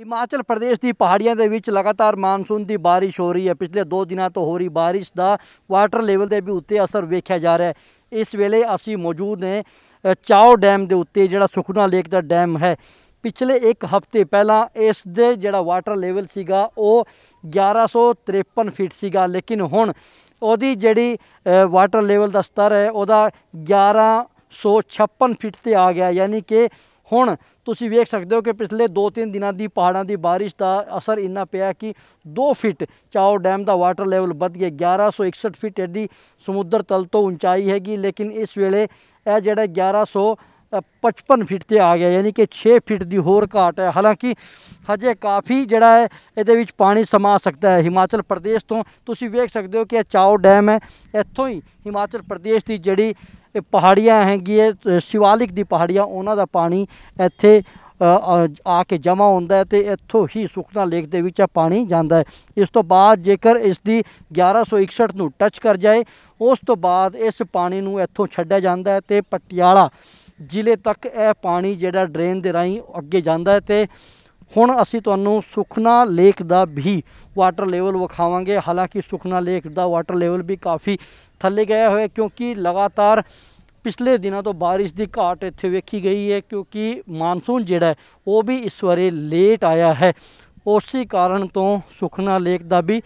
ਹਿਮਾਚਲ ਪ੍ਰਦੇਸ਼ ਦੀ ਪਹਾੜੀਆਂ ਦੇ ਵਿੱਚ ਲਗਾਤਾਰ ਮਾਨਸੂਨ ਦੀ ਬਾਰਿਸ਼ ਹੋ ਰਹੀ ਹੈ ਪਿਛਲੇ 2 ਦਿਨਾਂ ਤੋਂ ਹੋ ਰਹੀ ਬਾਰਿਸ਼ ਦਾ ਵਾਟਰ ਲੈਵਲ ਦੇ ਵੀ ਉੱਤੇ ਅਸਰ ਵੇਖਿਆ ਜਾ ਰਿਹਾ ਹੈ ਇਸ ਵੇਲੇ ਅਸੀਂ ਮੌਜੂਦ ਨੇ ਚਾਓ ਡੈਮ ਦੇ ਉੱਤੇ ਜਿਹੜਾ ਸੁਖਨਾ ਲੇਕ ਦਾ ਡੈਮ ਹੈ ਪਿਛਲੇ ਇੱਕ ਹਫ਼ਤੇ ਪਹਿਲਾਂ ਇਸ ਦੇ ਜਿਹੜਾ ਵਾਟਰ ਲੈਵਲ ਸੀਗਾ ਉਹ 1153 ਫੀਟ ਸੀਗਾ ਲੇਕਿਨ ਹੁਣ ਉਹਦੀ ਜਿਹੜੀ ਵਾਟਰ ਲੈਵਲ ਦਾ ਸਤਰ ਹੈ ਉਹਦਾ 1156 ਫੀਟ ਤੇ ਆ ਗਿਆ ਯਾਨੀ ਕਿ ਹੁਣ ਤੁਸੀਂ ਵੇਖ ਸਕਦੇ ਹੋ ਕਿ ਪਿਛਲੇ 2-3 ਦਿਨਾਂ ਦੀ ਪਹਾੜਾਂ ਦੀ بارش ਦਾ ਅਸਰ ਇੰਨਾ ਪਿਆ ਕਿ 2 ਫੀਟ ਚਾਓ ਡੈਮ ਦਾ ਵਾਟਰ ਲੈਵਲ ਵੱਧ ਗਿਆ 1161 ਫੀਟ ਦੀ ਸਮੁੰਦਰ ਤਲ ਤੋਂ ਉਚਾਈ ਹੈਗੀ ਲੇਕਿਨ ਇਸ ਵੇਲੇ ਇਹ ਜਿਹੜਾ 1100 55 ਫੀਟ ਤੇ ਆ ਗਿਆ ਯਾਨੀ ਕਿ 6 ਫੀਟ ਦੀ ਹੋਰ ਘਾਟ ਹੈ ਹਾਲਾਂਕਿ ਹਜੇ ਕਾਫੀ ਜਿਹੜਾ ਹੈ ਇਹਦੇ ਵਿੱਚ ਪਾਣੀ ਸਮਾ ਸਕਦਾ ਹੈ ਹਿਮਾਚਲ ਪ੍ਰਦੇਸ਼ ਤੋਂ ਤੁਸੀਂ ਵੇਖ ਸਕਦੇ ਹੋ ਕਿ ਇਹ ਚਾਓ ਡੈਮ ਹੈ ਇੱਥੋਂ ਹੀ ਹਿਮਾਚਲ ਪ੍ਰਦੇਸ਼ ਦੀ ਜਿਹੜੀ ਇਹ ਪਹਾੜੀਆਂ ਹੈਗੀ ਹੈ ਸ਼ਿਵਾਲਿਕ ਦੀ ਪਹਾੜੀਆਂ ਉਹਨਾਂ ਦਾ ਪਾਣੀ ਇੱਥੇ ਆ ਕੇ ਜਮਾ ਹੁੰਦਾ ਤੇ ਇੱਥੋਂ ਹੀ ਸੁਖਨਾ ਲੇਕ ਦੇ ਵਿੱਚ ਪਾਣੀ ਜਾਂਦਾ ਇਸ ਤੋਂ ਬਾਅਦ ਜੇਕਰ ਇਸ ਦੀ 1161 ਨੂੰ ਟੱਚ ਕਰ ਜਾਏ ਉਸ ਤੋਂ ਬਾਅਦ ਇਸ ਪਾਣੀ ਨੂੰ ਇੱਥੋਂ ਛੱਡਿਆ ਜਾਂਦਾ ਤੇ ਪਟਿਆਲਾ ਜ਼ਿਲ੍ਹੇ ਤੱਕ ਇਹ ਪਾਣੀ ਜਿਹੜਾ ਡਰੇਨ ਦੇ ਰਾਹੀਂ ਅੱਗੇ ਜਾਂਦਾ ਤੇ ਹੁਣ ਅਸੀਂ ਤੁਹਾਨੂੰ ਸੁਖਨਾ ਲੇਕ ਦਾ ਵੀ ਵਾਟਰ ਲੈਵਲ ਵਿਖਾਵਾਂਗੇ ਹਾਲਾਂਕਿ ਸੁਖਨਾ ਲੇਕ ਦਾ ਵਾਟਰ ਲੈਵਲ ਵੀ ਕਾਫੀ ਥੱਲੇ ਗਿਆ ਹੋਇਆ ਕਿਉਂਕਿ ਲਗਾਤਾਰ ਪਿਛਲੇ ਦਿਨਾਂ ਤੋਂ بارش ਦੀ ਘਾਟ ਇੱਥੇ ਵੇਖੀ ਗਈ ਹੈ ਕਿਉਂਕਿ ਮਾਨਸੂਨ ਜਿਹੜਾ ਉਹ ਵੀ ਇਸ ਵਾਰੇ ਲੇਟ ਆਇਆ ਹੈ ਉਸੇ ਕਾਰਨ ਤੋਂ ਸੁਖਨਾ ਲੇਕ ਦਾ ਵੀ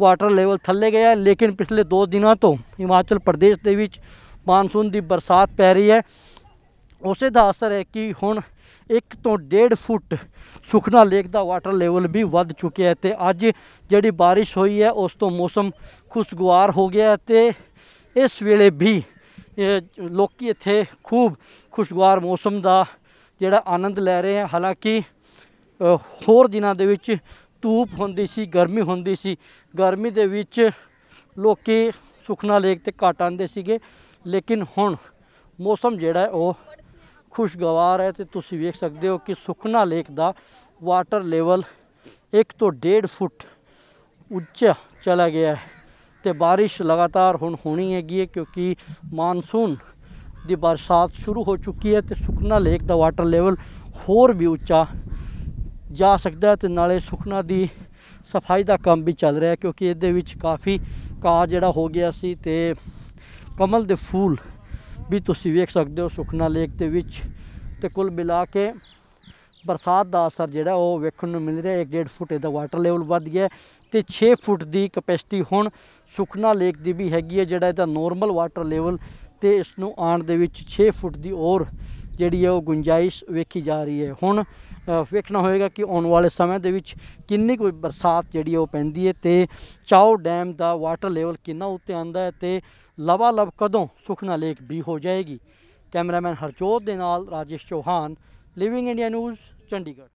ਵਾਟਰ ਲੈਵਲ ਥੱਲੇ ਗਿਆ ਲੇਕਿਨ ਪਿਛਲੇ 2 ਦਿਨਾਂ ਤੋਂ ਹਿਮਾਚਲ ਪ੍ਰਦੇਸ਼ ਦੇ ਵਿੱਚ ਮਾਨਸੂਨ ਦੀ ਬਰਸਾਤ ਪੈ ਰਹੀ ਹੈ ਉਸੇ ਦਾ ਅਸਰ ਹੈ ਕਿ ਹੁਣ 1 ਤੋਂ 1.5 ਫੁੱਟ ਸੁਖਨਾ ਲੇਕ ਦਾ ਵਾਟਰ ਲੈਵਲ ਵੀ ਵੱਧ ਚੁੱਕਿਆ ਹੈ ਤੇ ਅੱਜ ਜਿਹੜੀ بارش ਹੋਈ ਹੈ ਉਸ ਤੋਂ ਮੌਸਮ ਖੁਸ਼ਗਵਾਰ ਹੋ ਗਿਆ ਤੇ ਇਸ ਵੇਲੇ ਵੀ ਲੋਕੀ ਇੱਥੇ ਖੂਬ ਖੁਸ਼ਗਵਾਰ ਮੌਸਮ ਦਾ ਜਿਹੜਾ ਆਨੰਦ ਲੈ ਰਹੇ ਹਨ ਹਾਲਾਂਕਿ ਹੋਰ ਦਿਨਾਂ ਦੇ ਵਿੱਚ ਧੂਪ ਹੁੰਦੀ ਸੀ ਗਰਮੀ ਹੁੰਦੀ ਸੀ ਗਰਮੀ ਦੇ ਵਿੱਚ ਲੋਕੀ ਸੁਖਨਾ ਲੇਕ ਤੇ ਘਟ ਸੀਗੇ ਲੇਕਿਨ ਹੁਣ ਮੌਸਮ ਜਿਹੜਾ ਉਹ ਖੁਸ਼ਗਵਾਰ ਹੈ ਤੇ ਤੁਸੀਂ ਵੇਖ ਸਕਦੇ ਹੋ ਕਿ ਸੁਖਨਾ ਲੇਕ ਦਾ ਵਾਟਰ ਲੈਵਲ 1 ਤੋਂ 1.5 ਫੁੱਟ ਉੱਚਾ ਚਲਾ ਗਿਆ ਹੈ ਤੇ بارش ਲਗਾਤਾਰ ਹੁਣ ਹੋਣੀ ਹੈਗੀ ਹੈ ਕਿਉਂਕਿ ਮਾਨਸੂਨ ਦੀ ਬਰਸਾਤ ਸ਼ੁਰੂ ਹੋ ਚੁੱਕੀ ਹੈ ਤੇ ਸੁਖਨਾ ਲੇਕ ਦਾ ਵਾਟਰ ਲੈਵਲ ਹੋਰ ਵੀ ਉੱਚਾ ਜਾ ਸਕਦਾ ਤੇ ਨਾਲੇ ਸੁਖਨਾ ਦੀ ਸਫਾਈ ਦਾ ਕੰਮ ਵੀ ਚੱਲ ਰਿਹਾ ਕਿਉਂਕਿ ਇਹਦੇ ਵਿੱਚ ਕਾਫੀ ਕਾਰ ਜਿਹੜਾ ਹੋ ਗਿਆ ਸੀ ਤੇ ਕਮਲ ਦੇ ਫੁੱਲ ਵੀ ਤੁਸੀਂ ਵੇਖ ਸਕਦੇ ਹੋ ਸੁਖਨਾ ਲੇਕ ਦੇ ਵਿੱਚ ਤੇ ਕੁੱਲ ਮਿਲਾ ਕੇ ਬਰਸਾਤ ਦਾ ਅਸਰ ਜਿਹੜਾ ਉਹ ਵੇਖਣ ਨੂੰ ਮਿਲ ਰਿਹਾ 1.5 ਫੁੱਟ ਦਾ ਵਾਟਰ ਲੈਵਲ ਵੱਧ ਗਿਆ ਤੇ 6 ਫੁੱਟ ਦੀ ਕਪੈਸਿਟੀ ਹੁਣ ਸੁਖਨਾ ਲੇਕ ਦੀ ਵੀ ਹੈਗੀ ਹੈ ਜਿਹੜਾ ਇਹਦਾ ਨੋਰਮਲ ਵਾਟਰ ਲੈਵਲ ਤੇ ਇਸ ਨੂੰ ਆਣ ਦੇ ਵਿੱਚ 6 ਫੁੱਟ ਦੀ ਔਰ ਜਿਹੜੀ ਹੈ ਉਹ ਗੁੰਜਾਇਸ਼ ਵੇਖੀ ਜਾ ਰਹੀ ਹੈ ਹੁਣ ਵੇਖਣਾ ਹੋਏਗਾ ਕਿ ਆਉਣ ਵਾਲੇ ਸਮੇਂ ਦੇ ਵਿੱਚ ਕਿੰਨੀ ਕੋਈ ਬਰਸਾਤ ਜਿਹੜੀ ਉਹ ਪੈਂਦੀ ਹੈ ਤੇ ਚਾਓ ਡੈਮ ਦਾ ਵਾਟਰ ਲੈਵਲ ਕਿੰਨਾ ਉੱਤੇ ਆਂਦਾ ਹੈ ਤੇ ਲਵਾ ਲਵ ਕਦੋਂ ਸੁਖਨਾ ਲੇਕ ਵੀ ਹੋ ਜਾਏਗੀ ਕੈਮਰਾਮੈਨ ਹਰਜੋਤ ਦੇ ਨਾਲ Rajesh Chauhan living India news Chandigarh